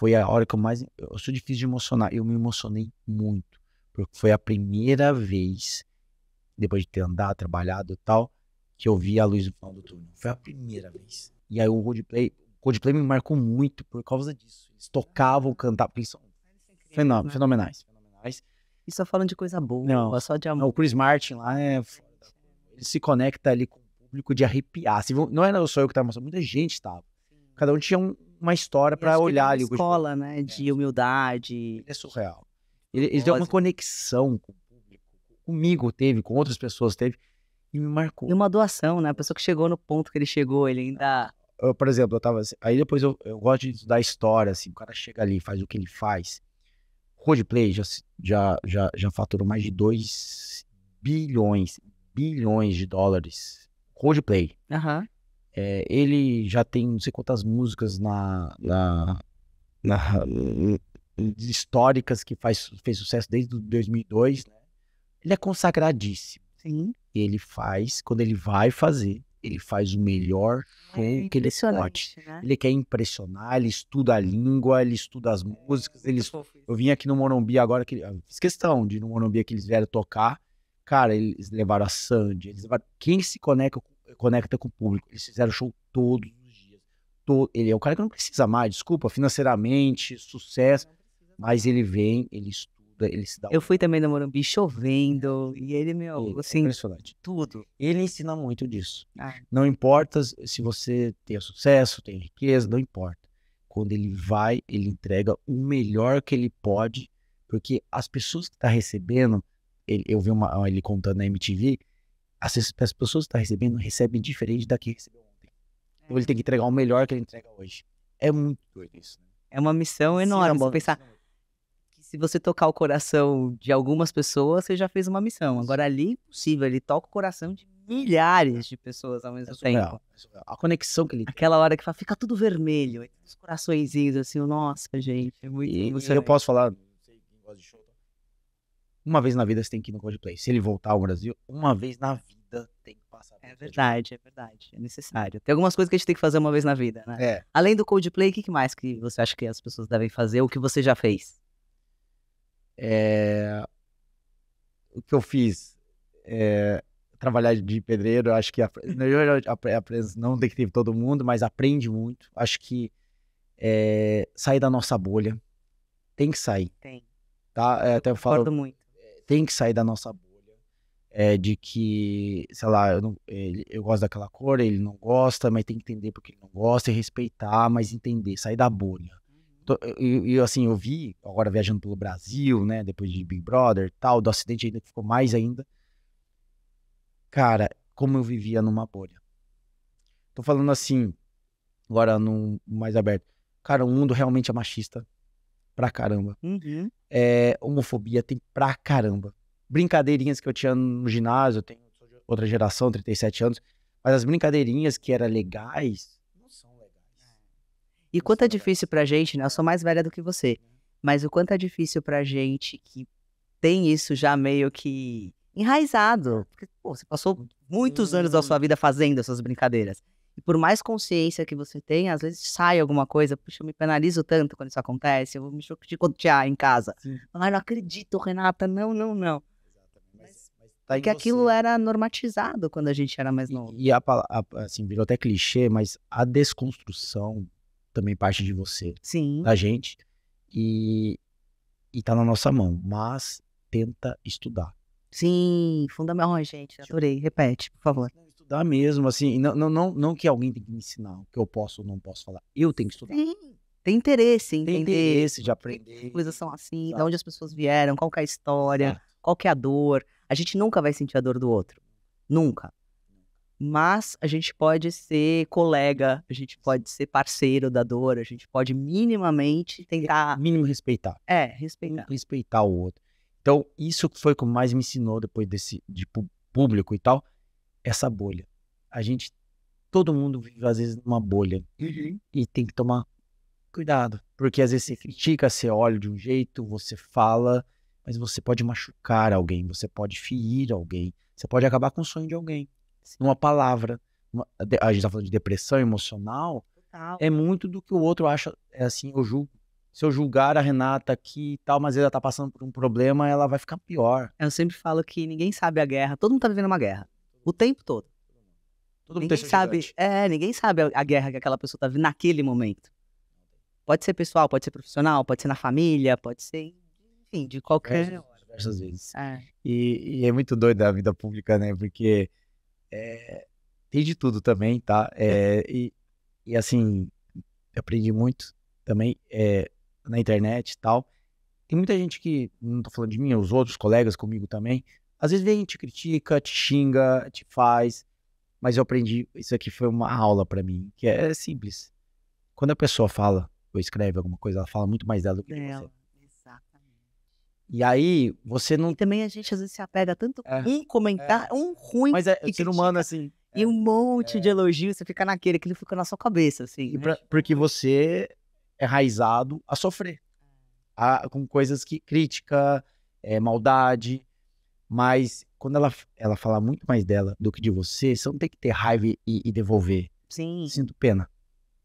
foi a hora que eu mais. Eu sou difícil de emocionar. Eu me emocionei muito. Porque foi a primeira vez, depois de ter andado, trabalhado e tal, que eu vi a luz do final do túnel. Foi a primeira vez. E aí o O Coldplay me marcou muito por causa disso. Eles tocavam, cantavam, eles são fenomenais, fenomenais. fenomenais. E só falando de coisa boa, não, só de amor. Não, o Chris Martin lá é ele se conecta ali com o público de arrepiar. não era só eu que estava, mostrando muita gente estava. Cada um tinha um, uma história para olhar ali. escola, né? É, de é. humildade. Ele é surreal. Ele, ele deu uma conexão com o público. Comigo teve, com outras pessoas teve. E me marcou. E uma doação, né? A pessoa que chegou no ponto que ele chegou, ele ainda. Ah, eu, por exemplo, eu tava assim, Aí depois eu, eu gosto de estudar história, assim. O cara chega ali, faz o que ele faz. Roleplay já, já, já, já faturou mais de 2 bilhões, bilhões de dólares. Roleplay. Uhum. É, ele já tem não sei quantas músicas na, na, na históricas que faz, fez sucesso desde 2002. Né? Ele é consagradíssimo. Sim. E ele faz, quando ele vai fazer, ele faz o melhor show é que ele pode. Né? Ele quer impressionar, ele estuda a língua, ele estuda as é, músicas. Ele... Eu vim aqui no Morumbi agora, que... Ah, fiz questão de ir no Morumbi que eles vieram tocar. Cara, eles levaram a Sandy, eles levaram... quem se conecta com conecta com o público. Eles fizeram show todos os dias. Todo, ele é o cara que não precisa mais, desculpa, financeiramente, sucesso. Mas ele vem, ele estuda, ele se dá. Eu fui também no Morumbi chovendo. E ele, meu, ele, assim, impressionante. tudo. Ele ensina muito disso. Ah. Não importa se você tem sucesso, tem riqueza, não importa. Quando ele vai, ele entrega o melhor que ele pode, porque as pessoas que estão tá recebendo, ele, eu vi uma, ele contando na MTV, as, as pessoas que estão tá recebendo recebem diferente da que recebeu ontem. Então ele é. tem que entregar o melhor que ele entrega hoje. É muito doido isso. Né? É uma missão enorme. Sim, é uma... pensar que se você tocar o coração de algumas pessoas, você já fez uma missão. Agora ali, impossível. Ele toca o coração de milhares de pessoas ao mesmo é tempo. é A conexão que ele tem. Aquela hora que fala, fica tudo vermelho, os coraçõezinhos assim, nossa, gente, é muito e, e eu posso falar, não sei quem gosta de show, uma vez na vida você tem que ir no Coldplay. Se ele voltar ao Brasil, uma vez na vida tem que passar. É verdade, é verdade. É necessário. Tem algumas coisas que a gente tem que fazer uma vez na vida, né? É. Além do Coldplay, o que mais que você acha que as pessoas devem fazer? O que você já fez? É... O que eu fiz? É... Trabalhar de pedreiro, acho que aprende, não ter todo mundo, mas aprende muito. Acho que é... sair da nossa bolha. Tem que sair. Tem. Tá? Eu é, até eu falo. muito tem que sair da nossa bolha é, de que, sei lá, eu, não, ele, eu gosto daquela cor, ele não gosta, mas tem que entender porque ele não gosta e respeitar, mas entender, sair da bolha. Uhum. E então, assim, eu vi, agora viajando pelo Brasil, né, depois de Big Brother tal, do acidente ainda ficou mais ainda. Cara, como eu vivia numa bolha. Tô falando assim, agora num mais aberto. Cara, o mundo realmente é machista pra caramba. Uhum. É, homofobia tem pra caramba. Brincadeirinhas que eu tinha no ginásio, eu tenho outra geração, 37 anos, mas as brincadeirinhas que eram legais não são legais. E não quanto é difícil pra gente, né? Eu sou mais velha do que você, mas o quanto é difícil pra gente que tem isso já meio que enraizado. Porque, pô, você passou muitos anos da sua uhum. vida fazendo essas brincadeiras. E por mais consciência que você tenha, às vezes sai alguma coisa. Puxa, eu me penalizo tanto quando isso acontece. Eu vou me chicotear em casa. Sim. não acredito, Renata. Não, não, não. tá Porque aquilo era normatizado quando a gente era mais novo. E, e a, a, assim, virou até clichê, mas a desconstrução também parte de você. Sim. Da gente. E, e tá na nossa mão. Mas tenta estudar. Sim, fundamental. Oh, gente, adorei. Repete, por favor. Dá mesmo, assim, não, não, não, não que alguém tem que me ensinar o que eu posso ou não posso falar. Eu tenho que estudar. Sim. Tem interesse em entender. Tem interesse de aprender. Que coisas são assim, de onde as pessoas vieram, qual é a história, é. qual é a dor. A gente nunca vai sentir a dor do outro. Nunca. Mas a gente pode ser colega, a gente pode ser parceiro da dor, a gente pode minimamente tentar. mínimo respeitar. É, respeitar. Respeitar o outro. Então, isso foi o que mais me ensinou depois desse de público e tal, essa bolha a gente, todo mundo vive às vezes numa bolha uhum. e tem que tomar cuidado, porque às vezes você critica, você olha de um jeito, você fala, mas você pode machucar alguém, você pode ferir alguém, você pode acabar com o sonho de alguém, Sim. numa palavra. Uma, a gente tá falando de depressão emocional, Total. é muito do que o outro acha, é assim, eu julgo se eu julgar a Renata aqui e tal, mas ela tá passando por um problema, ela vai ficar pior. Eu sempre falo que ninguém sabe a guerra, todo mundo tá vivendo uma guerra. O tempo todo. Todo ninguém sabe, é, ninguém sabe a, guerra que aquela pessoa tá vivendo naquele momento. Pode ser pessoal, pode ser profissional, pode ser na família, pode ser, enfim, de qualquer. É, diversas vezes. É. E, e, é muito doido a vida pública, né? Porque é, tem de tudo também, tá? É, e, e assim, aprendi muito também é, na internet e tal. Tem muita gente que, não tô falando de mim, os outros colegas comigo também, às vezes vem, te critica, te xinga, te faz. Mas eu aprendi, isso aqui foi uma aula para mim, que é simples. Quando a pessoa fala ou escreve alguma coisa, ela fala muito mais dela do que dela. você. E aí, você não. E também a gente às vezes se apega tanto é, um comentário, é. um ruim. Mas é o ser humano, assim. E um é, monte é. de elogio, você fica naquele, aquilo fica na sua cabeça, assim. E né? pra, porque você é raizado a sofrer. É. A, com coisas que crítica, é, maldade. Mas quando ela, ela falar muito mais dela do que de você, você não tem que ter raiva e, e devolver. Sim. Sinto pena.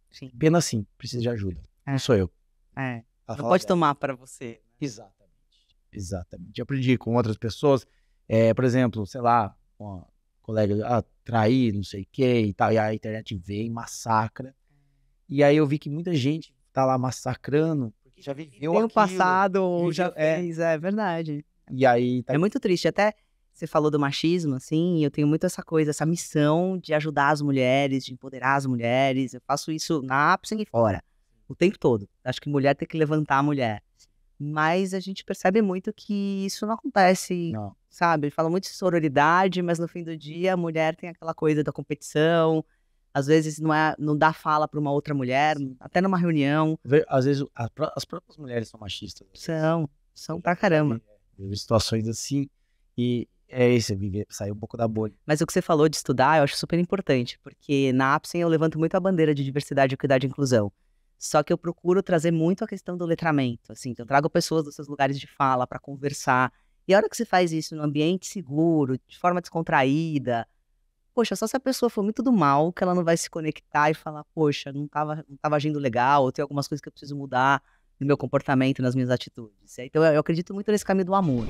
Sim. Pena sim, precisa de ajuda. É. Não sou eu. É. Ela não pode dela. tomar para você. Né? Exatamente. Exatamente. Eu aprendi com outras pessoas, é, por exemplo, sei lá, uma colega, ah, trair, não sei o que e tal, e a internet vem, massacra. E aí eu vi que muita gente tá lá massacrando, porque já viveu Tem o passado, ou já é. fez, é, é verdade. E aí. Tá... É muito triste. Até você falou do machismo, assim, eu tenho muito essa coisa, essa missão de ajudar as mulheres, de empoderar as mulheres. Eu faço isso na Apsen e fora, o tempo todo. Acho que mulher tem que levantar a mulher. Mas a gente percebe muito que isso não acontece, não. sabe? Fala muito de sororidade, mas no fim do dia a mulher tem aquela coisa da competição. Às vezes não, é, não dá fala para uma outra mulher, até numa reunião. Às vezes as próprias mulheres são machistas. Né? São, são pra caramba. É situações assim. E é isso, viver, sair um pouco da bolha. Mas o que você falou de estudar, eu acho super importante, porque na APSEM eu levanto muito a bandeira de diversidade, equidade e inclusão. Só que eu procuro trazer muito a questão do letramento, assim, então eu trago pessoas dos seus lugares de fala para conversar. E a hora que você faz isso num ambiente seguro, de forma descontraída, poxa, só se a pessoa for muito do mal, que ela não vai se conectar e falar, poxa, não estava não tava agindo legal, ou tem algumas coisas que eu preciso mudar no meu comportamento, nas minhas atitudes. Então eu acredito muito nesse caminho do amor.